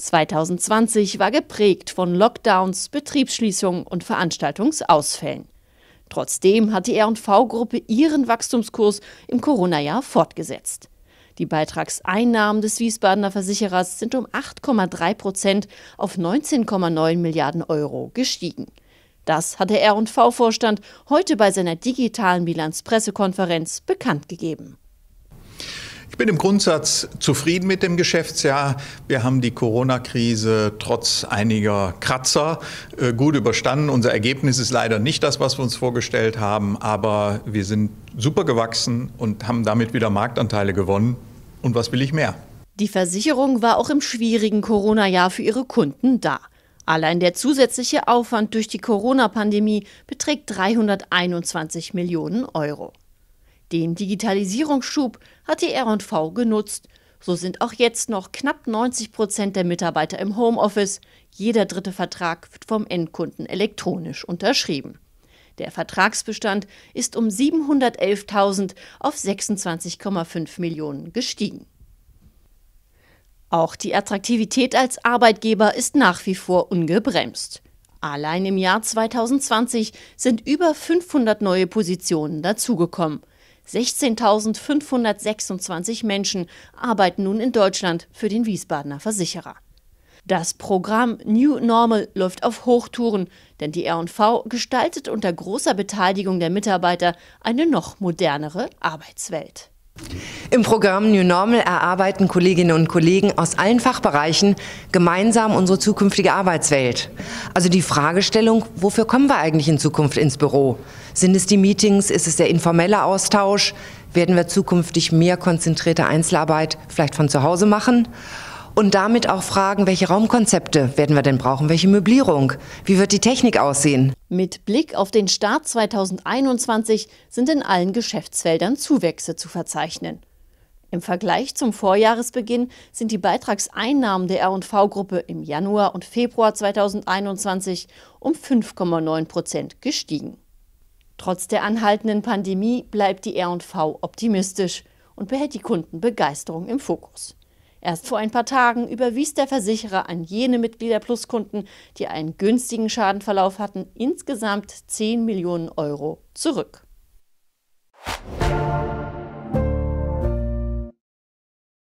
2020 war geprägt von Lockdowns, Betriebsschließungen und Veranstaltungsausfällen. Trotzdem hat die RV-Gruppe ihren Wachstumskurs im Corona-Jahr fortgesetzt. Die Beitragseinnahmen des Wiesbadener Versicherers sind um 8,3 Prozent auf 19,9 Milliarden Euro gestiegen. Das hat der RV-Vorstand heute bei seiner digitalen Bilanzpressekonferenz bekannt gegeben. Ich bin im Grundsatz zufrieden mit dem Geschäftsjahr. Wir haben die Corona-Krise trotz einiger Kratzer äh, gut überstanden. Unser Ergebnis ist leider nicht das, was wir uns vorgestellt haben, aber wir sind super gewachsen und haben damit wieder Marktanteile gewonnen. Und was will ich mehr? Die Versicherung war auch im schwierigen Corona-Jahr für ihre Kunden da. Allein der zusätzliche Aufwand durch die Corona-Pandemie beträgt 321 Millionen Euro. Den Digitalisierungsschub hat die RV genutzt. So sind auch jetzt noch knapp 90 Prozent der Mitarbeiter im Homeoffice. Jeder dritte Vertrag wird vom Endkunden elektronisch unterschrieben. Der Vertragsbestand ist um 711.000 auf 26,5 Millionen gestiegen. Auch die Attraktivität als Arbeitgeber ist nach wie vor ungebremst. Allein im Jahr 2020 sind über 500 neue Positionen dazugekommen. 16.526 Menschen arbeiten nun in Deutschland für den Wiesbadener Versicherer. Das Programm New Normal läuft auf Hochtouren, denn die RV gestaltet unter großer Beteiligung der Mitarbeiter eine noch modernere Arbeitswelt. Im Programm New Normal erarbeiten Kolleginnen und Kollegen aus allen Fachbereichen gemeinsam unsere zukünftige Arbeitswelt. Also die Fragestellung, wofür kommen wir eigentlich in Zukunft ins Büro? Sind es die Meetings? Ist es der informelle Austausch? Werden wir zukünftig mehr konzentrierte Einzelarbeit vielleicht von zu Hause machen? und damit auch fragen, welche Raumkonzepte werden wir denn brauchen, welche Möblierung, wie wird die Technik aussehen. Mit Blick auf den Start 2021 sind in allen Geschäftsfeldern Zuwächse zu verzeichnen. Im Vergleich zum Vorjahresbeginn sind die Beitragseinnahmen der RV-Gruppe im Januar und Februar 2021 um 5,9 Prozent gestiegen. Trotz der anhaltenden Pandemie bleibt die RV optimistisch und behält die Kundenbegeisterung im Fokus. Erst vor ein paar Tagen überwies der Versicherer an jene Mitglieder-Plus-Kunden, die einen günstigen Schadenverlauf hatten, insgesamt 10 Millionen Euro zurück.